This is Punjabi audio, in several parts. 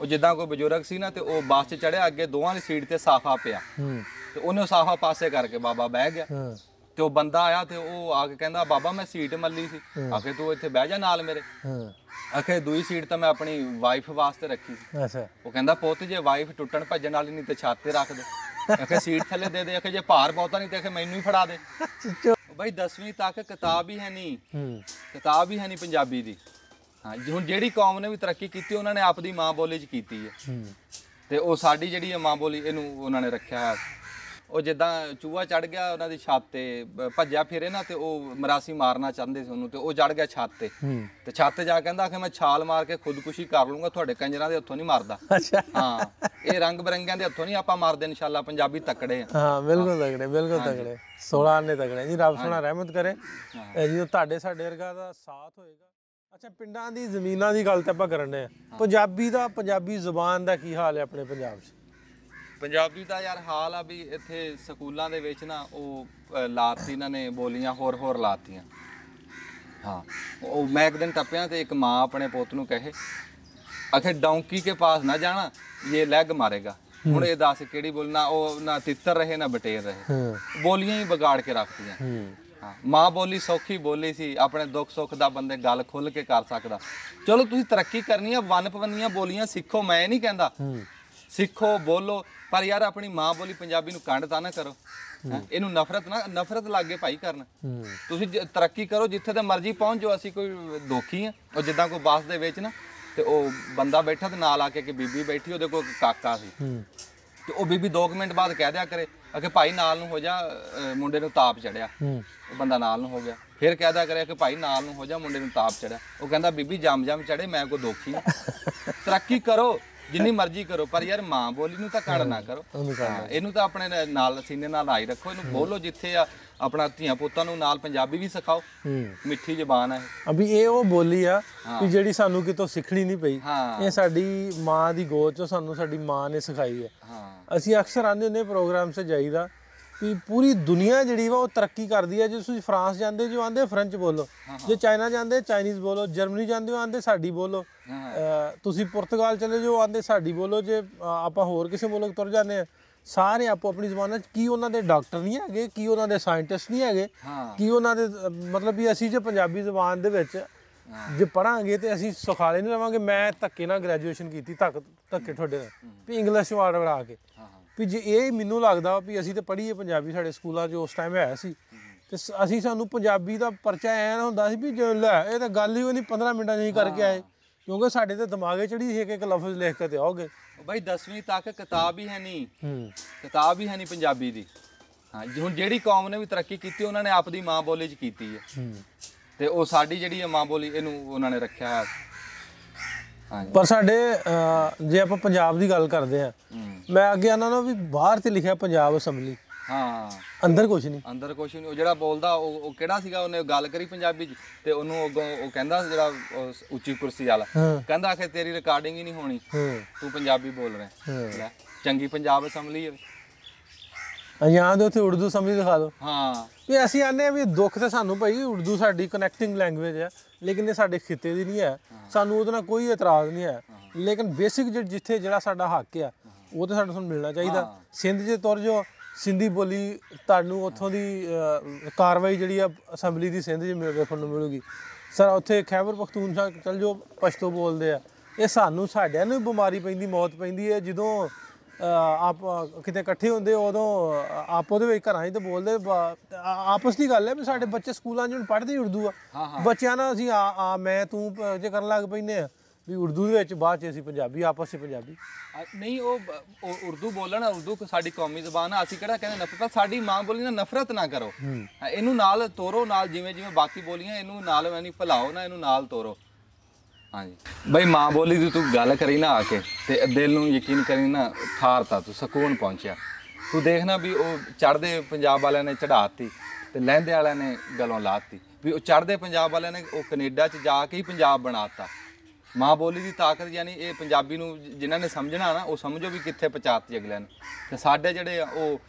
ਉਹ ਜਿੱਦਾਂ ਕੋਈ ਬਜ਼ੁਰਗ ਸੀ ਨਾ ਤੇ ਉਹ ਬਾਸ 'ਚ ਚੜਿਆ ਅੱਗੇ ਦੋਵਾਂ ਦੀ ਸੀਟ ਤੇ ਸਾਫਾ ਪਿਆ ਹੂੰ ਤੇ ਉਹਨੇ ਸਾਫਾ ਪਾਸੇ ਕਰਕੇ ਬਾਬਾ ਬਹਿ ਗਿਆ ਹੂੰ ਤੇ ਉਹ ਬੰਦਾ ਆਇਆ ਤੇ ਉਹ ਆ ਕੇ ਕਹਿੰਦਾ ਬਾਬਾ ਮੈਂ ਸੀਟ ਮੱਲੀ ਸੀ ਆਖੇ ਤੂੰ ਇੱਥੇ ਬਹਿ ਜਾ ਨਾਲ ਮੇਰੇ ਹੂੰ ਆਖੇ ਦੂਈ ਸੀਟ ਤਾਂ ਮੈਂ ਆਪਣੀ ਵਾਈਫ ਵਾਸਤੇ ਰੱਖੀ ਸੀ ਅੱਛਾ ਉਹ ਕਹਿੰਦਾ ਪੁੱਤ ਜੇ ਵਾਈਫ ਟੁੱਟਣ ਭੱਜਣ ਵਾਲੀ ਨਹੀਂ ਤੇ ਛਾਤੇ ਰੱਖ ਦੇ ਆਖੇ ਸੀਟ ਥੱਲੇ ਦੇ ਦੇ ਆਖੇ ਜੇ ਭਾਰ ਬਹੁਤਾ ਨਹੀਂ ਤੇ ਆਖੇ ਮੈਨੂੰ ਹੀ ਫੜਾ ਦੇ ਬਾਈ 10ਵੀਂ ਤੱਕ ਕਿਤਾਬ ਹੀ ਹੈ ਨਹੀਂ ਹੂੰ ਕਿਤਾਬ ਹੀ ਹੈ ਨਹੀਂ ਪੰਜਾਬੀ ਦੀ ਹਾਂ ਹੁਣ ਜਿਹੜੀ ਕੌਮ ਨੇ ਵੀ ਤਰੱਕੀ ਕੀਤੀ ਉਹਨਾਂ ਨੇ ਆਪਦੀ ਮਾਂ ਬੋਲੀ 'ਚ ਕੀਤੀ ਹੈ ਤੇ ਉਹ ਸਾਡੀ ਜਿਹੜੀ ਹੈ ਮਾਂ ਬੋਲੀ ਇਹਨੂੰ ਉਹਨਾਂ ਨੇ ਰੱਖਿਆ ਹੈ ਉਹ ਜਿੱਦਾਂ ਚੂਹਾ ਚੜ ਗਿਆ ਉਹਨਾਂ ਦੀ ਛੱਤ ਤੇ ਭੱਜਿਆ ਫਿਰੇ ਨਾ ਤੇ ਉਹ ਮਰਾਸੀ ਮਾਰਨਾ ਚਾਹੁੰਦੇ ਸੀ ਉਹਨੂੰ ਤੇ ਉਹ ਚੜ ਗਿਆ ਛੱਤ ਤੇ ਤੇ ਛੱਤ ਜਾ ਕਹਿੰਦਾ ਕਿ ਮੈਂ ਛਾਲ ਮਾਰ ਕੇ ਖੁਦਕੁਸ਼ੀ ਕਰ ਲੂੰਗਾ ਤੁਹਾਡੇ ਕੰਜਰਾਂ ਦੇ ਹੱਥੋਂ ਨਹੀਂ ਮਰਦਾ ਹਾਂ ਇਹ ਰੰਗ ਬਰੰਗਿਆਂ ਦੇ ਹੱਥੋਂ ਨਹੀਂ ਆਪਾਂ ਮਾਰਦੇ ਇਨਸ਼ਾਅੱਲਾ ਪੰਜਾਬੀ ਤਕੜੇ ਆ ਹਾਂ ਬਿਲਕੁਲ ਤਕੜੇ ਬਿਲਕੁਲ ਤਕੜੇ 16 ਨੇ ਤਕੜੇ ਜੀ ਰੱਬ ਸੋਨਾ ਰਹਿਮਤ ਕਰੇ ਜੀ ਤੁਹਾਡੇ ਸਾਡੇ ਵਰਗਾ ਦਾ ਸਾਥ ਹੋਏਗਾ ਅੱਛਾ ਪਿੰਡਾਂ ਦੀ ਜ਼ਮੀਨਾਂ ਦੀ ਗੱਲ ਤਾਂ ਆਪਾਂ ਕਰਨ ਦੇ ਆ ਪੰਜਾਬੀ ਦਾ ਪੰਜਾਬੀ ਜ਼ੁਬਾਨ ਦਾ ਕੀ ਹਾਲ ਹੈ ਆਪਣੇ ਪੰਜਾਬ 'ਚ ਪੰਜਾਬੀ ਦਾ ਯਾਰ ਹਾਲ ਆ ਵੀ ਇੱਥੇ ਸਕੂਲਾਂ ਦੇ ਵਿੱਚ ਨਾ ਉਹ ਲਾਤੀ ਇਹਨਾਂ ਨੇ ਬੋਲੀਆਂ ਹੋਰ ਹੋਰ ਲਾਤੀਆਂ ਹਾਂ ਉਹ ਮੈਂ ਇੱਕ ਦਿਨ ਟੱਪਿਆ ਤੇ ਇੱਕ ਮਾਂ ਆਪਣੇ ਪੁੱਤ ਨੂੰ ਕਹੇ ਅਖੇ ਡੌਂਕੀ ਕੇ ਪਾਸ ਨਾ ਜਾਣਾ ਇਹ ਲੈਗ ਮਾਰੇਗਾ ਹੁਣ ਇਹ ਦੱਸ ਕਿਹੜੀ ਬੋਲਣਾ ਉਹ ਨਾ ਤਿੱਤਰ ਰਹੇ ਨਾ ਬਟੇਰ ਰਹੇ ਬੋਲੀਆਂ ਹੀ ਵਿਗਾੜ ਕੇ ਰੱਖਦੀਆਂ ਮਾਂ ਬੋਲੀ ਸੌਖੀ ਬੋਲੀ ਸੀ ਆਪਣੇ ਦੁੱਖ ਸੁੱਖ ਦਾ ਬੰਦੇ ਗੱਲ ਖੁੱਲ ਕੇ ਕਰ ਸਕਦਾ ਚਲੋ ਤੁਸੀਂ ਤਰੱਕੀ ਕਰਨੀ ਆ ਵਨ ਪਵੰਨੀਆਂ ਬੋਲੀਆਂ ਸਿੱਖੋ ਮੈਂ ਨਹੀਂ ਕਹਿੰਦਾ ਸਿੱਖੋ ਬੋਲੋ ਪਰ ਯਾਰ ਆਪਣੀ ਮਾਂ ਬੋਲੀ ਪੰਜਾਬੀ ਨੂੰ ਕੰਡ ਤਾਂ ਨਾ ਕਰੋ ਇਹਨੂੰ ਨਫ਼ਰਤ ਨਾ ਨਫ਼ਰਤ ਲੱਗੇ ਭਾਈ ਕਰਨ ਤੁਸੀਂ ਤਰੱਕੀ ਕਰੋ ਜਿੱਥੇ ਤੇ ਮਰਜ਼ੀ ਪਹੁੰਚ ਜਾਓ ਅਸੀਂ ਕੋਈ ਦੋਖੀ ਆ ਉਹ ਜਿੱਦਾਂ ਕੋਈ ਬਾਸ ਦੇ ਵਿੱਚ ਨਾ ਤੇ ਉਹ ਬੰਦਾ ਬੈਠਾ ਤੇ ਨਾਲ ਆ ਕੇ ਕਿ ਬੀਬੀ ਬੈਠੀ ਉਹਦੇ ਕੋਲ ਕਾਕਾ ਸੀ ਤੇ ਉਹ ਬੀਬੀ 2 ਮਿੰਟ ਬਾਅਦ ਕਹਿ ਦਿਆ ਕਰੇ ਅਕੇ ਭਾਈ ਨਾਲ ਨੂੰ ਹੋ ਜਾ ਮੁੰਡੇ ਨੂੰ ਤਾਪ ਚੜਿਆ ਉਹ ਬੰਦਾ ਨਾਲ ਨੂੰ ਹੋ ਗਿਆ ਫਿਰ ਕਹਦਾ ਕਰਿਆ ਕਿ ਭਾਈ ਨਾਲ ਨੂੰ ਹੋ ਜਾ ਮੁੰਡੇ ਨੂੰ ਤਾਪ ਚੜਿਆ ਉਹ ਕਹਿੰਦਾ ਬੀਬੀ ਜਮ ਜਮ ਚੜੇ ਮੈਂ ਕੋ ਦੋਖੀ ਤਰੱਕੀ ਕਰੋ ਜਿੰਨੀ ਮਰਜ਼ੀ ਕਰੋ ਪਰ ਯਾਰ ਮਾਂ ਬੋਲੀ ਨੂੰ ਤਾਂ ਕੜ ਨਾ ਕਰੋ ਇਹਨੂੰ ਤਾਂ ਆਪਣੇ ਨਾਲ ਸੀਨੇ ਨਾਲ ਲਾਈ ਰੱਖੋ ਇਹਨੂੰ ਬੋਲੋ ਜਿੱਥੇ ਆ ਆਪਣਾ ਧੀਆਂ ਪੁੱਤਾਂ ਨੂੰ ਨਾਲ ਪੰਜਾਬੀ ਵੀ ਸਿਖਾਓ ਮਿੱਠੀ ਜ਼ਬਾਨ ਹੈ ਅਭੀ ਇਹ ਉਹ ਬੋਲੀ ਆ ਕਿ ਜਿਹੜੀ ਸਾਨੂੰ ਕਿਤੋਂ ਸਿੱਖਣੀ ਨਹੀਂ ਪਈ ਇਹ ਸਾਡੀ ਮਾਂ ਦੀ ਗੋਦ ਚੋਂ ਸਾਨੂੰ ਸਾਡੀ ਮਾਂ ਨੇ ਸਿਖਾਈ ਹੈ ਅਸੀਂ ਅਕਸਰ ਆਂਦੇ ਹੁੰਦੇ ਪ੍ਰੋਗਰਾਮ ਸੇ ਜਾਈਦਾ ਕਿ ਪੂਰੀ ਦੁਨੀਆ ਜਿਹੜੀ ਵਾ ਉਹ ਤਰੱਕੀ ਕਰਦੀ ਹੈ ਜੇ ਤੁਸੀਂ ਫਰਾਂਸ ਜਾਂਦੇ ਜੋ ਆਂਦੇ ਫ੍ਰੈਂਚ ਬੋਲੋ ਜੇ ਚਾਈਨਾ ਜਾਂਦੇ ਚਾਈਨੀਜ਼ ਬੋਲੋ ਜਰਮਨੀ ਜਾਂਦੇ ਹੋ ਆਂਦੇ ਸਾਡੀ ਬੋਲੋ ਤੁਸੀਂ ਪੁਰਤਗਾਲ ਚਲੇ ਜਾਓ ਆਂਦੇ ਸਾਡੀ ਬੋਲੋ ਜੇ ਆਪਾਂ ਹੋਰ ਕਿਸੇ ਮੁਲਕ ਤੁਰ ਜਾਂਦੇ ਆ ਸਾਰੇ ਆਪੋ ਆਪਣੀ ਜ਼ਮਾਨਾ ਚ ਕੀ ਉਹਨਾਂ ਦੇ ਡਾਕਟਰ ਨਹੀਂ ਹੈਗੇ ਕੀ ਉਹਨਾਂ ਦੇ ਸਾਇੰਟਿਸਟ ਨਹੀਂ ਹੈਗੇ ਕੀ ਉਹਨਾਂ ਦੇ ਮਤਲਬ ਵੀ ਅਸੀਂ ਜੇ ਪੰਜਾਬੀ ਜ਼ਬਾਨ ਦੇ ਵਿੱਚ ਜੇ ਪੜਾਂਗੇ ਤੇ ਅਸੀਂ ਸੁਖਾਲੇ ਨਹੀਂ ਰਵਾਂਗੇ ਮੈਂ ਧੱਕੇ ਨਾਲ ਗ੍ਰੈਜੂਏਸ਼ਨ ਕੀਤੀ ਧੱਕ ਧੱਕੇ ਤੁਹਾਡੇ ਨਾਲ ਵੀ ਇੰਗਲਿਸ਼ ਵਾਰਡ ਵੜਾ ਕੇ ਵੀ ਜੇ ਇਹ ਮੈਨੂੰ ਲੱਗਦਾ ਵੀ ਅਸੀਂ ਤੇ ਪੜ੍ਹੀਏ ਪੰਜਾਬੀ ਸਾਡੇ ਸਕੂਲਾਂ 'ਚ ਉਸ ਟਾਈਮ ਹੈ ਸੀ ਤੇ ਅਸੀਂ ਸਾਨੂੰ ਪੰਜਾਬੀ ਦਾ ਪਰਚਾ ਐ ਨਾ ਹੁੰਦਾ ਸੀ ਵੀ ਜੇ ਲੈ ਇਹ ਤਾਂ ਗੱਲ ਹੀ ਉਹ ਨਹੀਂ 15 ਮਿੰਟਾਂ ਨਹੀਂ ਕਰਕੇ ਆਏ ਕਿਉਂਕਿ ਸਾਡੇ ਤੇ ਦਿਮਾਗੇ ਚੜੀ ਇੱਕ ਇੱਕ ਲਫ਼ਜ਼ ਲਿਖ ਕੇ ਤੇ ਆਓਗੇ ਬਾਈ 10ਵੀਂ ਤੱਕ ਕਿਤਾਬ ਹੀ ਹੈ ਨਹੀਂ ਹੂੰ ਕਿਤਾਬ ਹੀ ਹੈ ਨਹੀਂ ਪੰਜਾਬੀ ਦੀ ਹਾਂ ਹੁਣ ਜਿਹੜੀ ਕੌਮ ਨੇ ਵੀ ਤਰੱਕੀ ਕੀਤੀ ਉਹਨਾਂ ਨੇ ਆਪਦੀ ਮਾਂ ਬੋਲੀ 'ਚ ਕੀਤੀ ਹੈ ਹੂੰ ਤੇ ਉਹ ਸਾਡੀ ਜਿਹੜੀ ਹੈ ਮਾਂ ਬੋਲੀ ਇਹਨੂੰ ਉਹਨਾਂ ਨੇ ਰੱਖਿਆ ਹੈ ਪਰ ਸਾਡੇ ਜੇ ਆਪਾਂ ਪੰਜਾਬ ਦੀ ਗੱਲ ਕਰਦੇ ਆ ਮੈਂ ਅੱਗੇ ਇਹਨਾਂ ਨੂੰ ਵੀ ਬਾਹਰ ਤੇ ਲਿਖਿਆ ਪੰਜਾਬ ਅਸੈਂਬਲੀ ਹਾਂ ਅੰਦਰ ਕੁਝ ਨਹੀਂ ਅੰਦਰ ਕੁਝ ਨਹੀਂ ਉਹ ਜਿਹੜਾ ਬੋਲਦਾ ਉਹ ਉਹ ਕਿਹੜਾ ਸੀਗਾ ਉਹਨੇ ਗੱਲ ਕਰੀ ਪੰਜਾਬੀ ਚ ਤੇ ਉਹਨੂੰ ਅੱਗੋਂ ਉਹ ਕਹਿੰਦਾ ਜਿਹੜਾ ਉੱਚੀ ਕੁਰਸੀ ਵਾਲਾ ਕਹਿੰਦਾ ਆਖੇ ਤੇਰੀ ਰਿਕਾਰਡਿੰਗ ਹੀ ਨਹੀਂ ਹੋਣੀ ਤੂੰ ਪੰਜਾਬੀ ਬੋਲ ਰਿਹਾ ਲੈ ਚੰਗੀ ਪੰਜਾਬ ਅਸੈਂਬਲੀ ਹੋਵੇ ਯਾਦ ਉਥੇ ਉਰਦੂ ਸਮਝ ਦਿਖਾ ਦਿਓ ਹਾਂ ਵੀ ਅਸੀਂ ਆਨੇ ਵੀ ਦੁੱਖ ਤੇ ਸਾਨੂੰ ਭਾਈ ਉਰਦੂ ਸਾਡੀ ਕਨੈਕਟਿੰਗ ਲੈਂਗੁਏਜ ਹੈ ਲੇਕਿਨ ਇਹ ਸਾਡੇ ਖਿੱਤੇ ਦੀ ਨਹੀਂ ਹੈ ਸਾਨੂੰ ਉਹਦੇ ਨਾਲ ਕੋਈ ਇਤਰਾਜ਼ ਨਹੀਂ ਹੈ ਲੇਕਿਨ ਬੇਸਿਕ ਜਿੱਥੇ ਜਿਹੜਾ ਸਾਡਾ ਹੱਕ ਹੈ ਉਹ ਤੇ ਸਾਨੂੰ ਮਿਲਣਾ ਚਾਹੀਦਾ ਸਿੰਧ ਜੇ ਤੁਰ ਜਾਓ ਸਿੰਧੀ ਬੋਲੀ ਤੁਹਾਨੂੰ ਉੱਥੋਂ ਦੀ ਕਾਰਵਾਈ ਜਿਹੜੀ ਆ ਅਸੈਂਬਲੀ ਦੀ ਸਿੰਧ 'ਚ ਵੇਖਣ ਨੂੰ ਮਿਲੂਗੀ ਸਰ ਉੱਥੇ ਖੈਬਰ ਪਖਤੂਨਖਾ ਚਲ ਜੋ ਪਸ਼ਤੋ ਬੋਲਦੇ ਆ ਇਹ ਸਾਨੂੰ ਸਾਡਿਆਂ ਨੂੰ ਬਿਮਾਰੀ ਪੈਂਦੀ ਮੌਤ ਪੈਂਦੀ ਹੈ ਜਦੋਂ ਆਪ ਕਿਤੇ ਇਕੱਠੇ ਹੁੰਦੇ ਉਦੋਂ ਆਪੋ ਦੇ ਵਿੱਚ ਘਰਾਂ 'ਚ ਤੇ ਬੋਲਦੇ ਆਪਸ ਦੀ ਗੱਲ ਹੈ ਵੀ ਸਾਡੇ ਬੱਚੇ ਸਕੂਲਾਂ 'ਚ ਹੁਣ ਪੜ੍ਹਦੇ ਉਰਦੂ ਆ ਬੱਚਿਆਂ ਨਾਲ ਅਸੀਂ ਆ ਮੈਂ ਤੂੰ ਜੇ ਕਰਨ ਲੱਗ ਪੈਨੇ ਆ ਵੀ ਉਰਦੂ ਦੇ ਵਿੱਚ ਬਾਅਦ ਚ ਅਸੀਂ ਪੰਜਾਬੀ ਆਪਸ ਵਿੱਚ ਪੰਜਾਬੀ ਨਹੀਂ ਉਹ ਉਰਦੂ ਬੋਲਣਾ ਉਰਦੂ ਸਾਡੀ ਕੌਮੀ ਜ਼ਬਾਨ ਆ ਅਸੀਂ ਕਿਹੜਾ ਕਹਿੰਦੇ ਨਫ਼ਰਤ ਸਾਡੀ ਮਾਂ ਬੋਲੀ ਨਾਲ ਨਫ਼ਰਤ ਨਾ ਕਰੋ ਇਹਨੂੰ ਨਾਲ ਤੋਰੋ ਨਾਲ ਜਿਵੇਂ ਜਿਵੇਂ ਬਾਕੀ ਬੋਲੀਆਂ ਇਹਨੂੰ ਨਾਲ ਮੈਨੀ ਭਲਾਓ ਨਾ ਇਹਨੂੰ ਨਾਲ ਤੋਰੋ ਹਾਂਜੀ ਬਈ ਮਾਂ ਬੋਲੀ ਦੀ ਤੂੰ ਗੱਲ ਕਰੀ ਨਾ ਆ ਕੇ ਤੇ ਦਿਲ ਨੂੰ ਯਕੀਨ ਕਰੀ ਨਾ ਠਾਰਤਾ ਤੂੰ ਸਕੂਨ ਪਹੁੰਚਿਆ ਤੂੰ ਦੇਖਣਾ ਵੀ ਉਹ ਚੜਦੇ ਪੰਜਾਬ ਵਾਲਿਆਂ ਨੇ ਚੜਾਤੀ ਤੇ ਲਹਿੰਦੇ ਵਾਲਿਆਂ ਨੇ ਗਲੋਂ ਲਾਤੀ ਵੀ ਉਹ ਚੜਦੇ ਪੰਜਾਬ ਵਾਲਿਆਂ ਨੇ ਉਹ ਕੈਨੇਡਾ 'ਚ ਜਾ ਕੇ ਹੀ ਪੰਜਾਬ ਬਣਾਤਾ ਮਾਂ ਬੋਲੀ ਦੀ ਤਾਕਤ ਯਾਨੀ ਇਹ ਪੰਜਾਬੀ ਨੂੰ ਜਿਨ੍ਹਾਂ ਨੇ ਸਮਝਣਾ ਨਾ ਉਹ ਸਮਝੋ ਵੀ ਕਿੱਥੇ ਪਹੁੰਚਾਤੀ ਅਗਲੇ ਨੇ ਤੇ ਸਾਡੇ ਜਿਹੜੇ ਉਹ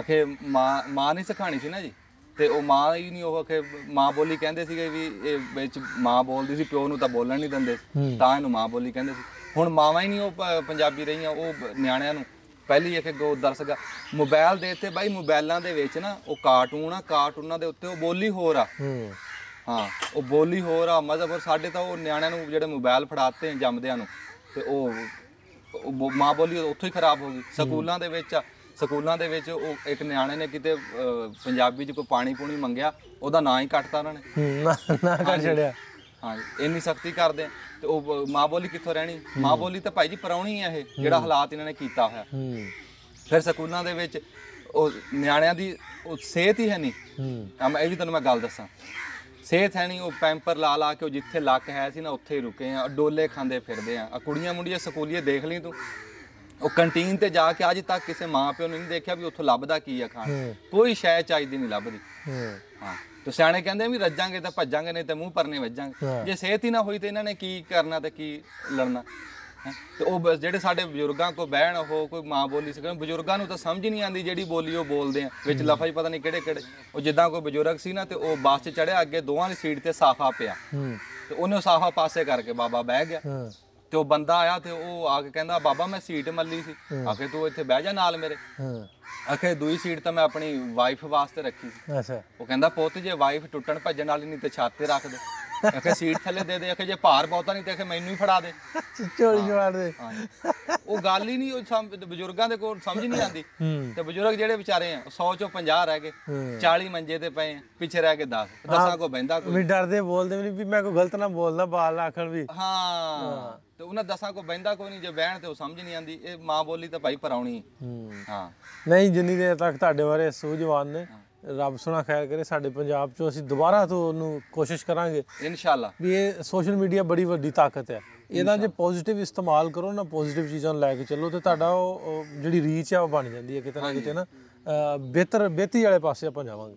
ਅਖੇ ਮਾਂ ਮਾਂ ਨਹੀਂ ਸਿਖਾਣੀ ਸੀ ਨਾ ਜੀ ਤੇ ਉਹ ਮਾਂ ਹੀ ਨਹੀਂ ਉਹ ਅਖੇ ਮਾਂ ਬੋਲੀ ਕਹਿੰਦੇ ਸੀਗੇ ਵੀ ਇਹ ਵਿੱਚ ਮਾਂ ਬੋਲਦੀ ਸੀ ਪਿਓ ਨੂੰ ਤਾਂ ਬੋਲਣ ਨਹੀਂ ਦਿੰਦੇ ਤਾਂ ਇਹਨੂੰ ਮਾਂ ਬੋਲੀ ਕਹਿੰਦੇ ਸੀ ਹੁਣ ਮਾਵਾਂ ਹੀ ਨਹੀਂ ਉਹ ਪੰਜਾਬੀ ਰਹੀਆਂ ਉਹ ਨਿਆਣਿਆਂ ਨੂੰ ਪਹਿਲੀ ਅਖੇ ਗੋ ਦਰਸਗਾ ਮੋਬਾਈਲ ਦੇ ਤੇ ਬਾਈ ਮੋਬਾਈਲਾਂ ਦੇ ਵਿੱਚ ਨਾ ਉਹ ਕਾਰਟੂਨ ਆ ਕਾਰਟੂਨਾਂ ਦੇ ਉੱਤੇ ਉਹ ਬੋਲੀ ਹੋਰ ਆ ਹੂੰ ਹਾਂ ਉਹ ਬੋਲੀ ਹੋਰ ਆ ਮਜ਼ਾ ਹੋਰ ਸਾਡੇ ਤਾਂ ਉਹ ਨਿਆਣਿਆਂ ਨੂੰ ਜਿਹੜੇ ਮੋਬਾਈਲ ਫੜਾਤੇ ਜੰਮਦਿਆਂ ਨੂੰ ਤੇ ਉਹ ਮਾਂ ਬੋਲੀ ਉੱਥੋਂ ਹੀ ਖਰਾਬ ਹੋ ਗਈ ਸਕੂਲਾਂ ਦੇ ਵਿੱਚ ਸਕੂਲਾਂ ਦੇ ਵਿੱਚ ਉਹ ਇੱਕ ਨਿਆਣੇ ਨੇ ਕਿਤੇ ਪੰਜਾਬੀ 'ਚ ਕੋਈ ਪਾਣੀ ਪੂਣੀ ਮੰਗਿਆ ਉਹਦਾ ਨਾਂ ਹੀ ਕੱਟਤਾ ਉਹਨਾਂ ਨੇ ਨਾ ਕਰ ਛੜਿਆ ਹਾਂ ਇੰਨੀ ਸਖਤੀ ਕਰਦੇ ਤੇ ਉਹ ਮਾਂ ਬੋਲੀ ਕਿੱਥੋਂ ਰਹਿਣੀ ਮਾਂ ਬੋਲੀ ਤਾਂ ਭਾਈ ਜੀ ਪਰਾਉਣੀ ਆ ਇਹ ਜਿਹੜਾ ਹਾਲਾਤ ਇਹਨਾਂ ਨੇ ਕੀਤਾ ਹੋਇਆ ਹੂੰ ਫਿਰ ਸਕੂਲਾਂ ਦੇ ਵਿੱਚ ਉਹ ਨਿਆਣਿਆਂ ਦੀ ਉਹ ਸਿਹਤ ਹੀ ਹੈ ਨਹੀਂ ਹੂੰ ਇਹ ਵੀ ਤੁਹਾਨੂੰ ਮੈਂ ਗੱਲ ਦੱਸਾਂ ਸਿਹਤ ਹੈ ਨਹੀਂ ਉਹ ਪੈਂਪਰ ਲਾ ਲਾ ਕੇ ਉਹ ਜਿੱਥੇ ਲੱਕ ਹੈ ਸੀ ਨਾ ਉੱਥੇ ਰੁਕੇ ਆ ਡੋਲੇ ਖਾਂਦੇ ਫਿਰਦੇ ਆ ਕੁੜੀਆਂ ਮੁੰਡੀਆਂ ਸਕੂਲੀਏ ਦੇਖ ਲਈ ਤੂੰ ਉਹ ਕੰਟੀਨ ਤੇ ਜਾ ਕੇ ਅੱਜ ਤੱਕ ਕਿਸੇ ਮਾਂ ਪਿਓ ਨੇ ਨਹੀਂ ਦੇਖਿਆ ਵੀ ਉੱਥੋਂ ਲੱਭਦਾ ਕੀ ਆ ਖਾਣ ਕੋਈ ਸ਼ੈ ਚਾਹੀਦੀ ਨਹੀਂ ਲੱਭਦੀ ਹਾਂ ਤੋ ਸਿਆਣੇ ਕਹਿੰਦੇ ਵੀ ਰੱਜਾਂਗੇ ਤਾਂ ਭੱਜਾਂਗੇ ਨਹੀਂ ਤੇ ਮੂੰਹ ਪਰਨੇ ਵੱਜਾਂਗੇ ਜੇ ਸਿਹਤ ਹੀ ਨਾ ਹੋਈ ਤੇ ਇਹਨਾਂ ਨੇ ਕੀ ਕਰਨਾ ਤੇ ਕੀ ਲੜਨਾ ਤੇ ਉਹ ਜਿਹੜੇ ਸਾਡੇ ਬਜ਼ੁਰਗਾਂ ਕੋ ਬਹਿਣ ਉਹ ਕੋਈ ਮਾਂ ਬੋਲੀ ਸਿੱਖਣ ਬਜ਼ੁਰਗਾਂ ਨੂੰ ਤਾਂ ਸਮਝ ਨਹੀਂ ਆਂਦੀ ਜਿਹੜੀ ਬੋਲੀ ਉਹ ਬੋਲਦੇ ਆ ਵਿੱਚ ਲਫ਼ਜ਼ ਪਤਾ ਨਹੀਂ ਕਿਹੜੇ ਕਿਹੜੇ ਉਹ ਜਿੱਦਾਂ ਕੋਈ ਬਜ਼ੁਰਗ ਸੀ ਨਾ ਤੇ ਉਹ ਬੱਸ 'ਚ ਚੜਿਆ ਅੱਗੇ ਦੋਵਾਂ ਦੀ ਸੀਟ ਤੇ ਸਾਫਾ ਪਿਆ ਤੇ ਉਹਨੇ ਸਾਫਾ ਪਾਸੇ ਕਰਕੇ ਬਾਬਾ ਬਹਿ ਗਿਆ ਤੇ ਉਹ ਬੰਦਾ ਆਇਆ ਤੇ ਉਹ ਆ ਕੇ ਕਹਿੰਦਾ ਬਾਬਾ ਮੈਂ ਸੀਟ ਮੱਲੀ ਸੀ ਆਖੇ ਤੂੰ ਇੱਥੇ ਬਹਿ ਜਾ ਨਾਲ ਮੇਰੇ ਆਖੇ ਦੂਈ ਸੀਟ ਤਾਂ ਮੈਂ ਆਪਣੀ ਵਾਈਫ ਵਾਸਤੇ ਰੱਖੀ ਸੀ ਅੱਛਾ ਉਹ ਕਹਿੰਦਾ ਪੁੱਤ ਜੇ ਵਾਈਫ ਟੁੱਟਣ ਭੱਜਣ ਵਾਲੀ ਨਹੀਂ ਤੇ ਛਾਤੇ ਰੱਖ ਦੇ ਆਖੇ ਸੀਟ ਥੱਲੇ ਦੇ ਦੇ ਆਖੇ ਜੇ ਭਾਰ ਬਹੁਤਾ ਨਹੀਂ ਤੇ ਆਖੇ ਮੈਨੂੰ ਹੀ ਫੜਾ ਦੇ ਚੋਲੀ ਛੋੜ ਦੇ ਉਹ ਗੱਲ ਹੀ ਨਹੀਂ ਉਹ ਬਜ਼ੁਰਗਾਂ ਦੇ ਕੋਲ ਸਮਝ ਨਹੀਂ ਆਉਂਦੀ ਤੇ ਬਜ਼ੁਰਗ ਜਿਹੜੇ ਵਿਚਾਰੇ ਆ 100 ਚੋਂ 50 ਰਹਿ ਗਏ 40 ਮੰਜੇ ਤੇ ਪਏ ਪਿੱਛੇ ਰਹਿ ਕੇ 10 ਦੱਸਾਂ ਕੋ ਬੈੰਦਾ ਕੋਈ ਵੀ ਡਰਦੇ ਬੋਲਦੇ ਵੀ ਵੀ ਮੈਂ ਕੋਈ ਗਲਤ ਨਾ ਬੋਲਦਾ ਬਾਲ ਆਖਣ ਵੀ ਹਾਂ ਤੇ ਉਹਨਾਂ ਦੱਸਾਂ ਕੋ ਬੈੰਦਾ ਕੋਈ ਨਹੀਂ ਜੇ ਬਹਿਣ ਤੇ ਉਹ ਸਮਝ ਨਹੀਂ ਆਉਂਦੀ ਇਹ ਮਾਂ ਬੋਲੀ ਤਾਂ ਭਾਈ ਪਰਾਉਣੀ ਹਾਂ ਨਹੀਂ ਜਿੰਨੀ ਦੇਰ ਤੱਕ ਤੁਹਾਡੇ ਬਾਰੇ ਸੂਝਵਾਨ ਨੇ ਰੱਬ ਸੁਣਾ ਖੈਰ ਕਰੇ ਸਾਡੇ ਪੰਜਾਬ 'ਚੋਂ ਅਸੀਂ ਦੁਬਾਰਾ ਤੋਂ ਉਹਨੂੰ ਕੋਸ਼ਿਸ਼ ਕਰਾਂਗੇ ਇਨਸ਼ਾਅੱਲਾ ਵੀ ਇਹ ਸੋਸ਼ਲ ਮੀਡੀਆ ਬੜੀ ਵੱਡੀ ਤਾਕਤ ਹੈ ਇਹਦਾ ਜੇ ਪੋਜ਼ਿਟਿਵ ਇਸਤੇਮਾਲ ਕਰੋ ਨਾ ਪੋਜ਼ਿਟਿਵ ਚੀਜ਼ਾਂ ਲੈ ਕੇ ਚੱਲੋ ਤੇ ਤੁਹਾਡਾ ਉਹ ਜਿਹੜੀ ਰੀਚ ਆ ਉਹ ਬਣ ਜਾਂਦੀ ਹੈ ਕਿਤੇ ਨਾ ਕਿਤੇ ਨਾ ਬਿਹਤਰ ਬੇਤੀ ਵਾਲੇ ਪਾਸੇ ਆਪਾਂ ਜਾਵਾਂਗੇ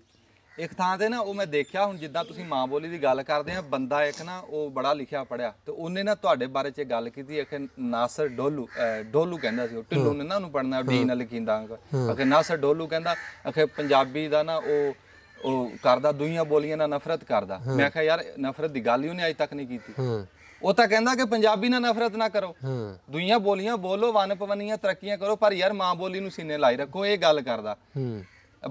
ਇੱਕ ਥਾਂ ਤੇ ਨਾ ਉਹ ਮੈਂ ਦੇਖਿਆ ਹੁਣ ਜਿੱਦਾਂ ਤੁਸੀਂ ਮਾਂ ਬੋਲੀ ਦੀ ਗੱਲ ਕਰਦੇ ਆ ਬੰਦਾ ਇੱਕ ਨਾ ਉਹ ਬੜਾ ਲਿਖਿਆ ਪੜਿਆ ਤੇ ਉਹਨੇ ਨਾ ਤੁਹਾਡੇ ਬਾਰੇ ਚ ਗੱਲ ਕੀਤੀ ਇੱਕ ਨਾਸਰ ਡੋਲੂ ਡੋਲੂ ਕਹਿੰਦਾ ਸੀ ਉਹ ਟਿੱਲੂ ਨੇ ਨਾ ਉਹਨੂੰ ਪੜਨਾ ਡੀ ਨਾਲ ਲਿਖਿੰਦਾ ਅਖੇ ਨਾਸਰ ਡੋਲੂ ਕਹਿੰਦਾ ਅਖੇ ਪੰਜਾਬੀ ਦਾ ਨਾ ਉਹ ਉਹ ਕਰਦਾ ਦੁਨੀਆ ਬੋਲੀਆਂ ਨਾਲ ਨਫ਼ਰਤ ਕਰਦਾ ਮੈਂ ਕਿਹਾ ਯਾਰ ਨਫ਼ਰਤ ਦੀ ਗੱਲ ਹੀ ਉਹਨੇ ਅਜੇ ਤੱਕ ਨਹੀਂ ਕੀਤੀ ਉਹ ਤਾਂ ਕਹਿੰਦਾ ਕਿ ਪੰਜਾਬੀ ਨਾਲ ਨਫ਼ਰਤ ਨਾ ਕਰੋ ਦੁਨੀਆ ਬੋਲੀਆਂ ਬੋਲੋ ਪਵਨੀਆਂ ਤਰੱਕੀਆਂ ਕਰੋ ਪਰ ਯਾਰ ਮਾਂ ਬੋਲੀ ਨੂੰ ਸੀਨੇ ਲਾਈ ਰੱਖੋ ਇਹ ਗੱਲ ਕਰਦਾ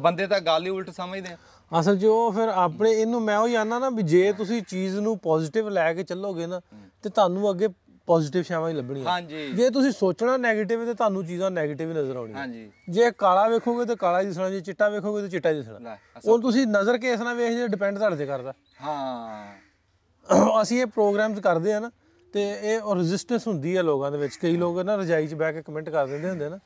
ਬੰਦੇ ਤਾਂ ਗੱਲ ਹੀ ਉਲਟ ਸਮਝਦੇ ਆ ਅਸਲ 'ਚ ਉਹ ਫਿਰ ਆਪਣੇ ਇਹਨੂੰ ਮੈਂ ਉਹ ਜਾਨਣਾ ਨਾ ਵੀ ਜੇ ਤੁਸੀਂ ਚੀਜ਼ ਨੂੰ ਪੋਜ਼ਿਟਿਵ ਲੈ ਕੇ ਚੱਲੋਗੇ ਨਾ ਤੇ ਤੁਹਾਨੂੰ ਅੱਗੇ ਪੋਜ਼ਿਟਿਵ ਛਾਵਾਂ ਹੀ ਲੱਭਣੀਆਂ ਹਾਂਜੀ ਜੇ ਤੁਸੀਂ ਸੋਚਣਾ 네ਗੇਟਿਵ ਤੇ ਤੁਹਾਨੂੰ ਚੀਜ਼ਾਂ 네ਗੇਟਿਵ ਹੀ ਨਜ਼ਰ ਆਉਣੀਆਂ ਹਾਂਜੀ ਜੇ ਕਾਲਾ ਵੇਖੋਗੇ ਤੇ ਕਾਲਾ ਦਿਸਣਾ ਜੇ ਚਿੱਟਾ ਵੇਖੋਗੇ ਤੇ ਚਿੱਟਾ ਦਿਸਣਾ ਉਹ ਤੁਸੀਂ ਨਜ਼ਰ ਕਿਸ ਨਾਲ ਵੇਖਦੇ ਡਿਪੈਂਡ ਤੁਹਾਡੇ ਤੇ ਕਰਦਾ ਹਾਂ ਅਸੀਂ ਇਹ ਪ੍ਰੋਗਰਾਮਸ ਕਰਦੇ ਆ ਨਾ ਤੇ ਇਹ ਰੈਜ਼ਿਸਟੈਂਸ ਹੁੰਦੀ ਹੈ ਲੋਕਾਂ ਦੇ ਵਿੱਚ ਕਈ ਲੋਕ ਨਾ ਰਜਾਈ 'ਚ ਬੈ ਕੇ ਕਮੈਂਟ ਕਰ ਦਿੰਦੇ ਹੁੰਦੇ ਨਾ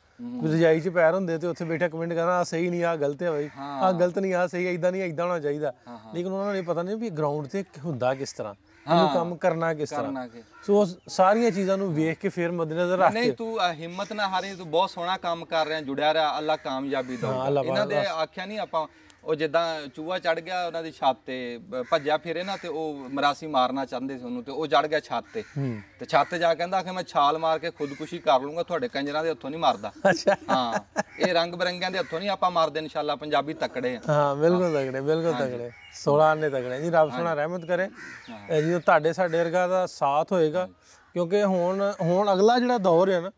ਰਜਾਈ 'ਚ ਪੈਰ ਹੁੰਦੇ ਤੇ ਉੱਥੇ ਬੈਠਾ ਕਮੈਂਟ ਕਰਨਾ ਆ ਸਹੀ ਨਹੀਂ ਆ ਗਲਤ ਹੈ ਬਾਈ ਆ ਗਲਤ ਨਹੀਂ ਆ ਸਹੀ ਐਦਾਂ ਨਹੀਂ ਐਦਾਂ ਹੋਣਾ ਚਾਹੀਦਾ ਲੇਕਿਨ ਉਹਨਾਂ ਨੂੰ ਪਤਾ ਨਹੀਂ ਵੀ ਗਰਾਊਂਡ ਤੇ ਹੁੰਦਾ ਕਿਸ ਤਰ੍ਹਾਂ ਇਹਨੂੰ ਕੰਮ ਕਰਨਾ ਕਿਸ ਤਰ੍ਹਾਂ ਸੋ ਸਾਰੀਆਂ ਚੀਜ਼ਾਂ ਨੂੰ ਵੇਖ ਕੇ ਫਿਰ ਮਦਨਜ਼ਰ ਰੱਖ ਕੇ ਨਹੀਂ ਤੂੰ ਹਿੰਮਤ ਨਾ ਹਾਰੇ ਤੂੰ ਬਹੁਤ ਸੋਹਣਾ ਕੰਮ ਕਰ ਰਿਹਾ ਜੁੜਿਆ ਰਿਹਾ ਅੱਲਾ ਕਾਮਯਾਬੀ ਦੋ ਇਹਨਾਂ ਦੇ ਆਖਿਆ ਨਹੀਂ ਆਪਾਂ ਉਹ ਜਿੱਦਾਂ ਚੂਹਾ ਚੜ ਗਿਆ ਉਹਨਾਂ ਦੀ ਛੱਤ ਤੇ ਭੱਜਿਆ ਫਿਰੇ ਨਾ ਤੇ ਉਹ ਮਰਾਸੀ ਮਾਰਨਾ ਚਾਹੁੰਦੇ ਸੀ ਉਹਨੂੰ ਤੇ ਉਹ ਚੜ ਗਿਆ ਛੱਤ ਤੇ ਤੇ ਛੱਤ ਜਾ ਕਹਿੰਦਾ ਕਿ ਮੈਂ ਛਾਲ ਮਾਰ ਕੇ ਖੁਦਕੁਸ਼ੀ ਕਰ ਲੂੰਗਾ ਤੁਹਾਡੇ ਕੰਜਰਾਂ ਦੇ ਹੱਥੋਂ ਨਹੀਂ ਮਰਦਾ ਹਾਂ ਇਹ ਰੰਗ ਬਰੰਗਿਆਂ ਦੇ ਹੱਥੋਂ ਨਹੀਂ ਆਪਾਂ ਮਾਰਦੇ ਇਨਸ਼ਾਅੱਲਾ ਪੰਜਾਬੀ ਤਕੜੇ ਆ ਹਾਂ ਬਿਲਕੁਲ ਤਕੜੇ ਬਿਲਕੁਲ ਤਕੜੇ 16 ਨੇ ਤਕੜੇ ਜੀ ਰੱਬ ਸੁਣਾ ਰਹਿਮਤ ਕਰੇ ਜੀ ਤੁਹਾਡੇ ਸਾਡੇ ਵਰਗਾ ਦਾ ਸਾਥ ਹੋਏਗਾ ਚਾਹੀਦਾ ਕਿਉਂਕਿ ਹੁਣ ਹੁਣ ਅਗਲਾ ਜਿਹੜਾ ਦੌਰ ਹੈ ਨਾ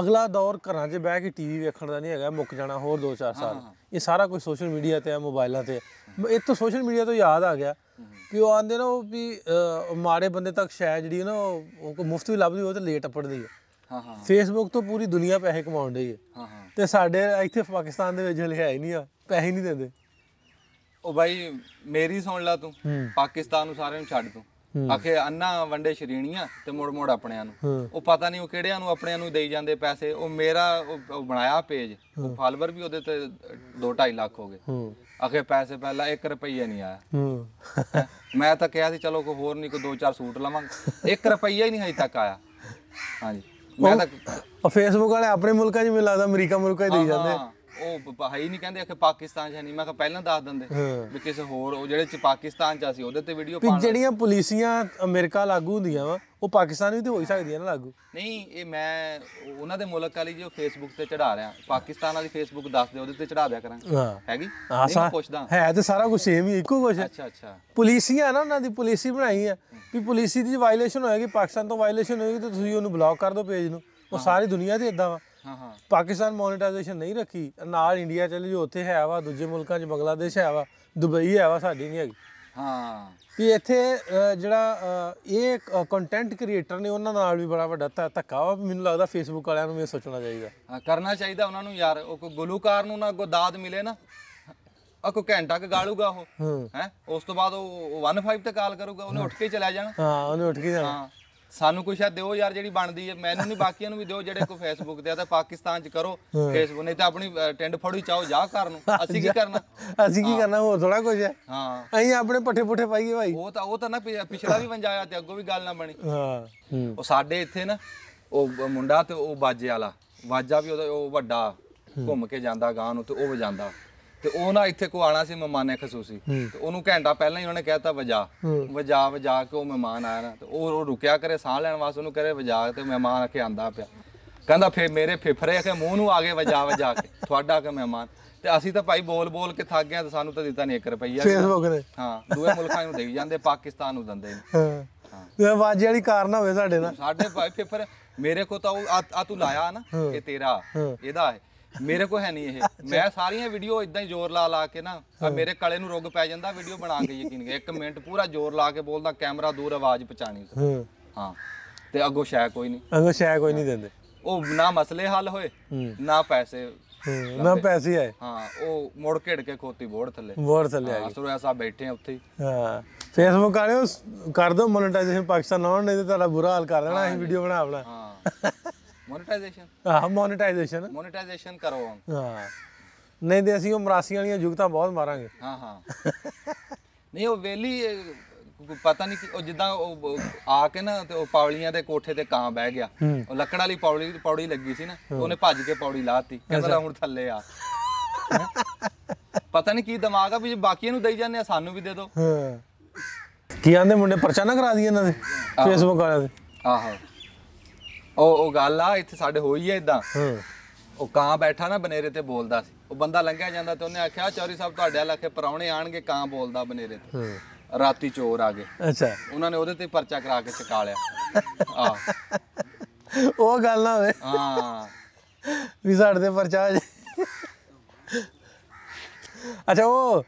ਅਗਲਾ ਦੌਰ ਘਰਾਂ 'ਚ ਬਹਿ ਕੇ ਟੀਵੀ ਵੇਖਣ ਦਾ ਨਹੀਂ ਹੈਗਾ ਮੁੱਕ ਜਾਣਾ ਹੋਰ 2-4 ਸਾਲ ਇਹ ਸਾਰਾ ਕੁਝ ਸੋਸ਼ਲ ਮੀਡੀਆ ਤੇ ਆ ਮੋਬਾਈਲਾਂ ਤੇ ਇਹ ਤੋਂ ਸੋਸ਼ਲ ਮੀਡੀਆ ਤੋਂ ਯਾਦ ਆ ਗਿਆ ਕਿ ਉਹ ਆਂਦੇ ਨਾ ਉਹ ਵੀ ਮਾੜੇ ਬੰਦੇ ਤੱਕ ਸ਼ਾਇਦ ਜਿਹੜੀ ਨਾ ਉਹ ਕੋ ਮੁਫਤ ਵੀ ਲੱਭਦੀ ਉਹ ਤੇ ਲੇਟ ਅਪੜਦੀ ਹੈ ਹਾਂ ਹਾਂ ਫੇਸਬੁੱਕ ਤੋਂ ਪੂਰੀ ਦੁਨੀਆ ਪੈਸੇ ਕਮਾਉਣ ਦੀ ਹੈ ਹਾਂ ਹਾਂ ਤੇ ਸਾਡੇ ਇੱਥੇ ਪਾਕਿਸਤਾਨ ਦੇ ਵਿੱਚ ਹਲੇ ਹੈ ਹੀ ਨਹੀਂ ਆ ਪੈਸੇ ਨਹੀਂ ਦਿੰਦੇ ਉਹ ਭਾਈ ਮੇਰੀ ਸੁਣ ਲਾ ਤੂੰ ਪਾਕਿਸਤਾਨ ਨੂੰ ਸਾਰਿਆਂ ਨੂੰ ਛੱਡ ਤੂੰ ਆਖੇ ਅੰਨਾ ਵੰਡੇ ਸ਼੍ਰੇਣੀਆਂ ਤੇ ਮੋੜ ਮੋੜ ਆਪਣਿਆਂ ਨੂੰ ਉਹ ਪਤਾ ਨਹੀਂ ਉਹ ਕਿਹੜਿਆਂ ਨੂੰ ਆਪਣਿਆਂ ਨੂੰ ਦੇਈ ਜਾਂਦੇ ਪੈਸੇ ਉਹ ਮੇਰਾ ਉਹ ਬਣਾਇਆ ਪੇਜ ਉਹ ਫਾਲੋਅਰ ਵੀ ਉਹਦੇ ਤੇ 2.5 ਲੱਖ ਹੋ ਗਏ ਆਖੇ ਪੈਸੇ ਪਹਿਲਾਂ 1 ਰੁਪਈਆ ਨਹੀਂ ਆਇਆ ਮੈਂ ਤਾਂ ਕਿਹਾ ਸੀ ਚਲੋ ਕੋਈ ਹੋਰ ਨਹੀਂ ਕੋਈ 2-4 ਸੂਟ ਲਵਾਂਗੇ 1 ਰੁਪਈਆ ਹੀ ਨਹੀਂ ਹਜੇ ਤੱਕ ਆਇਆ ਹਾਂਜੀ ਮੈਂ ਤਾਂ ਫੇਸਬੁੱਕ ਵਾਲੇ ਆਪਣੇ ਮੁਲਕਾਂ 'ਚ ਮਿਲਦਾ ਲੱਗਦਾ ਅਮਰੀਕਾ ਮੁਲਕਾਂ 'ਚ ਦੇਈ ਜਾਂਦੇ ਉਹ ਹੈ ਹੀ ਨਹੀਂ ਕਹਿੰਦੇ ਕਿ ਪਾਕਿਸਤਾਨ 'ਚ ਹੈ ਨਹੀਂ ਮੈਂ ਕਿਹਾ ਪਹਿਲਾਂ ਦੱਸ ਦਿੰਦੇ ਵੀ ਕਿਸੇ ਹੋਰ ਉਹ ਜਿਹੜੇ 'ਚ ਪਾਕਿਸਤਾਨ 'ਚ ਸੀ ਉਹਦੇ ਤੇ ਵੀਡੀਓ ਪਾਉਣ ਜਿਹੜੀਆਂ ਪੁਲਿਸੀਆਂ ਅਮਰੀਕਾ ਲਾਗੂ ਹੁੰਦੀਆਂ ਵਾ ਉਹ ਪਾਕਿਸਤਾਨ ਵੀ ਤੇ ਹੋ ਹੀ ਸਕਦੀਆਂ ਨਾ ਲਾਗੂ ਨਹੀਂ ਇਹ ਮੈਂ ਉਹਨਾਂ ਦੇ ਮੁਲਕ ਵਾਲੀ ਜੋ ਫੇਸਬੁੱਕ ਤੇ ਚੜਾ ਰਿਆ ਪਾਕਿਸਤਾਨ ਵਾਲੀ ਫੇਸਬੁੱਕ ਦੱਸ ਦੇ ਉਹਦੇ ਤੇ ਚੜਾ ਦਿਆ ਕਰਾਂ ਹੈਗੀ ਮੈਂ ਪੁੱਛਦਾ ਹੈ ਤੇ ਸਾਰਾ ਕੁਝ ਸੇਮ ਹੀ ਇੱਕੋ ਕੁਝ ਅੱਛਾ ਅੱਛਾ ਪੁਲਿਸੀਆਂ ਨਾ ਉਹਨਾਂ ਦੀ ਪੁਲਿਸੀ ਬਣਾਈ ਆ ਵੀ ਪੁਲਿਸੀ ਦੀ ਵਾਇਲੇਸ਼ਨ ਹੋਏਗੀ ਪਾਕਿਸਤਾਨ ਤੋਂ ਵਾਇਲੇਸ਼ਨ ਹੋਏਗੀ ਤੇ ਤੁਸੀਂ ਉਹਨੂੰ ਬਲੌਕ ਕਰ ਦਿਓ ਪੇਜ ਨੂੰ ਉਹ ਸਾਰੀ ਦੁਨੀਆ ਤੇ ਇਦਾਂ ਵਾ ਹਾਂ ਪਾਕਿਸਤਾਨ ਮੋਨਟਾਈਜੇਸ਼ਨ ਨਹੀਂ ਰੱਖੀ ਨਾਲ ਇੰਡੀਆ ਚਲੇ ਜੋ ਉੱਥੇ ਹੈ ਵਾ ਦੂਜੇ ਮੁਲਕਾਂ 'ਚ ਬੰਗਲਾਦੇਸ਼ ਹੈ ਵਾ ਦੁਬਈ ਹੈ ਵਾ ਸਾਡੀ ਨਹੀਂ ਹੈਗੀ ਹਾਂ ਵੀ ਇੱਥੇ ਜਿਹੜਾ ਇਹ ਕੰਟੈਂਟ ਕ੍ਰੀਏਟਰ ਨੇ ਉਹਨਾਂ ਨਾਲ ਵੀ ਬੜਾ ਵੱਡਾ ਧੱਕਾ ਵਾ ਮੈਨੂੰ ਲੱਗਦਾ ਫੇਸਬੁੱਕ ਵਾਲਿਆਂ ਨੂੰ ਵੀ ਸੋਚਣਾ ਚਾਹੀਦਾ ਹਾਂ ਕਰਨਾ ਚਾਹੀਦਾ ਉਹਨਾਂ ਨੂੰ ਯਾਰ ਉਹ ਕੋ ਗਲੂਕਾਰ ਨੂੰ ਨਾ ਕੋ ਦਾਦ ਮਿਲੇ ਨਾ ਆ ਕੋ ਘੰਟਾ ਕ ਗਾਲੂਗਾ ਉਹ ਹੈ ਉਸ ਤੋਂ ਬਾਅਦ ਉਹ 15 ਤੇ ਕਾਲ ਕਰੂਗਾ ਉਹਨੇ ਉੱਠ ਕੇ ਚਲਾ ਜਾਣਾ ਹਾਂ ਉਹਨੇ ਉੱਠ ਕੇ ਜਾਣਾ ਹਾਂ ਸਾਨੂੰ ਕੁਛ ਆ ਦਿਓ ਯਾਰ ਜਿਹੜੀ ਬਣਦੀ ਹੈ ਮੈਨੂੰ ਨਹੀਂ ਬਾਕੀਆਂ ਨੂੰ ਵੀ ਦਿਓ ਜਿਹੜੇ ਕੋ ਫੇਸਬੁੱਕ ਤੇ ਆ ਤਾਂ ਪਾਕਿਸਤਾਨ ਚ ਕਰੋ ਫੇਸਬੁੱਕ ਨਹੀਂ ਤਾਂ ਆਪਣੀ ਟੈਂਡ ਫੜੂ ਚਾਹੋ ਜਾ ਕਰ ਨੂੰ ਅਸੀਂ ਕੀ ਕਰਨਾ ਅਸੀਂ ਕੀ ਕਰਨਾ ਹੋਰ ਥੋੜਾ ਕੁਝ ਹੈ ਹਾਂ ਅਸੀਂ ਆਪਣੇ ਪੱਠੇ ਪੁੱਠੇ ਪਾਈਏ ਭਾਈ ਉਹ ਤਾਂ ਉਹ ਤਾਂ ਨਾ ਪਿਛਲਾ ਵੀ ਵੰਜਾਇਆ ਤੇ ਅੱਗੋਂ ਵੀ ਗੱਲ ਨਾ ਬਣੀ ਹਾਂ ਉਹ ਸਾਡੇ ਇੱਥੇ ਨਾ ਉਹ ਮੁੰਡਾ ਤੇ ਉਹ ਬਾਜੇ ਵਾਲਾ ਵਾਜਾ ਵੀ ਉਹ ਵੱਡਾ ਘੁੰਮ ਕੇ ਜਾਂਦਾ ਗਾਂ ਨੂੰ ਤੇ ਉਹ ਵਜਾਂਦਾ ਤੇ ਉਹ ਨਾ ਇੱਥੇ ਕੋ ਆਣਾ ਸੀ ਮਹਿਮਾਨੇ ਖਸੂਸੀ ਤੇ ਉਹਨੂੰ ਘੰਟਾ ਪਹਿਲਾਂ ਹੀ ਉਹਨੇ ਕਹਿਤਾ ਵਜਾ ਵਜਾ ਵਜਾ ਕੇ ਉਹ ਮਹਿਮਾਨ ਆਇਆ ਨਾ ਤੇ ਉਹ ਰੁਕਿਆ ਕਰੇ ਸਾਹ ਲੈਣ ਵਾਸਤੇ ਉਹਨੂੰ ਕਰੇ ਵਜਾ ਤੇ ਮਹਿਮਾਨ ਆ ਕੇ ਆਂਦਾ ਪਿਆ ਕਹਿੰਦਾ ਫੇ ਮੇਰੇ ਫੇਫਰੇ ਕੇ ਮੂੰਹ ਨੂੰ ਆਗੇ ਵਜਾ ਵਜਾ ਕੇ ਤੁਹਾਡਾ ਕੇ ਮਹਿਮਾਨ ਤੇ ਅਸੀਂ ਤਾਂ ਭਾਈ ਬੋਲ ਬੋਲ ਕੇ ਥੱਕ ਗਏ ਤੇ ਸਾਨੂੰ ਤਾਂ ਦਿੱਤਾ ਨਹੀਂ 1 ਰੁਪਈਆ ਫੇਸਬੁੱਕ ਨੇ ਹਾਂ ਦੂਏ ਮੁਲਕਾਂ ਨੂੰ ਦੇਈ ਜਾਂਦੇ ਪਾਕਿਸਤਾਨ ਨੂੰ ਦਿੰਦੇ ਹਾਂ ਤੇ ਵਾਜੇ ਵਾਲੀ ਕਾਰ ਨਾ ਹੋਵੇ ਸਾਡੇ ਨਾਲ ਸਾਡੇ ਭਾਈ ਫੇਫਰ ਮੇਰੇ ਕੋ ਤਾਂ ਉਹ ਆ ਤੂੰ ਲਾਇਆ ਨਾ ਇਹ ਤੇਰਾ ਇਹਦਾ ਹੈ ਮੇਰੇ ਕੋ ਹੈ ਨਹੀਂ ਇਹ ਮੈਂ ਸਾਰੀਆਂ ਵੀਡੀਓ ਇਦਾਂ ਹੀ ਜ਼ੋਰ ਲਾ ਲਾ ਕੇ ਨਾ ਆ ਮੇਰੇ ਕਲੇ ਨੂੰ ਰੋਗ ਪੈ ਜਾਂਦਾ ਵੀਡੀਓ ਬਣਾ ਕੇ ਯਕੀਨ ਕਰ ਇੱਕ ਮਿੰਟ ਪੂਰਾ ਜ਼ੋਰ ਲਾ ਕੇ ਬੋਲਦਾ ਕੈਮਰਾ ਦੂਰ ਆਵਾਜ਼ ਪਹਚਾਣੀ ਹਾਂ ਤੇ ਅੱਗੋ ਸ਼ੈ ਕੋਈ ਨਹੀਂ ਅੱਗੋ ਸ਼ੈ ਕੋਈ ਨਹੀਂ ਦਿੰਦੇ ਉਹ ਨਾ ਮਸਲੇ ਹੱਲ ਹੋਏ ਨਾ ਪੈਸੇ ਨਾ ਪੈਸੇ ਆਏ ਹਾਂ ਉਹ ਮੋੜ ਘੇੜ ਕੇ ਖੋਤੀ ਬੋੜ ਥੱਲੇ ਬੋੜ ਥੱਲੇ ਆ ਗਏ ਅਸਰ ਐਸਾ ਬੈਠੇ ਆ ਉੱਥੇ ਹਾਂ ਫੇਸਬੁੱਕ ਵਾਲਿਓ ਕਰ ਦੋ ਮੋਨਟਾਈਜੇਸ਼ਨ ਪਾਕਿਸਤਾਨ ਨਾ ਨਹੀਂ ਤੇ ਤੁਹਾਡਾ ਬੁਰਾ ਹਾਲ ਕਰ ਲੈਣਾ ਅਸੀਂ ਵੀਡੀਓ ਬਣਾ ਬਣਾ ਹਾਂ ਮੋਨੇਟਾਈਜੇਸ਼ਨ ਹਾਂ ਮੋਨੇਟਾਈਜੇਸ਼ਨ ਮੋਨੇਟਾਈਜੇਸ਼ਨ ਕਰਵਾਉਣ ਹਾਂ ਨਹੀਂ ਤੇ ਅਸੀਂ ਉਹ ਮਰਾਸੀ ਵਾਲੀਆਂ ਜੁਗਤਾ ਬਹੁਤ ਮਾਰਾਂਗੇ ਹਾਂ ਹਾਂ ਨਹੀਂ ਉਹ ਵੇਲੀ ਪਤਾ ਨਹੀਂ ਕਿ ਉਹ ਜਿੱਦਾਂ ਉਹ ਆ ਕੇ ਨਾ ਤੇ ਉਹ ਪੌੜੀਆਂ ਦੇ ਕੋਠੇ ਤੇ ਕਾਂ ਬਹਿ ਗਿਆ ਉਹ ਲੱਕੜ ਵਾਲੀ ਪੌੜੀ ਪੌੜੀ ਲੱਗੀ ਸੀ ਨਾ ਉਹਨੇ ਭੱਜ ਕੇ ਪੌੜੀ ਲਾਤੀ ਕਹਿੰਦਾ ਹੁਣ ਥੱਲੇ ਆ ਪਤਾ ਨਹੀਂ ਕੀ ਦਿਮਾਗ ਆ ਵੀ ਬਾਕੀਆਂ ਨੂੰ ਦੇਈ ਜਾਂਦੇ ਆ ਸਾਨੂੰ ਵੀ ਦੇ ਦਿਓ ਕੀ ਆਂਦੇ ਮੁੰਡੇ ਪਰਚਾ ਨਾ ਕਰਾ ਦਈਏ ਇਹਨਾਂ ਦੇ ਫੇਸਬੁੱਕ ਵਾਲਿਆਂ ਦੇ ਆਹੋ ਉਹ ਉਹ ਗੱਲ ਆ ਇੱਥੇ ਸਾਡੇ ਹੋਈ ਹੈ ਇਦਾਂ ਉਹ ਕਾਂ ਬੈਠਾ ਨਾ ਬਨੇਰੇ ਤੇ ਬੋਲਦਾ ਸੀ ਉਹ ਬੰਦਾ ਲੰਘਿਆ ਜਾਂਦਾ ਤੇ ਉਹਨੇ ਆਖਿਆ ਚੌਰੀ ਸਾਹਿਬ ਤੁਹਾਡੇ ਇਲਾਕੇ ਪਰੌਣੇ ਆਣਗੇ ਕਾਂ ਬੋਲਦਾ ਬਨੇਰੇ ਤੇ ਰਾਤੀ ਚੋਰ ਆ ਗਏ ਅੱਛਾ ਉਹਨਾਂ ਨੇ ਉਹਦੇ ਤੇ ਪਰਚਾ ਕਰਾ ਕੇ ਚਕਾ ਲਿਆ ਆ ਉਹ ਗੱਲ ਨਾ ਹੋਵੇ ਹਾਂ ਵੀ ਸਾਡੇ ਤੇ ਪਰਚਾ ਅੱਛਾ ਉਹ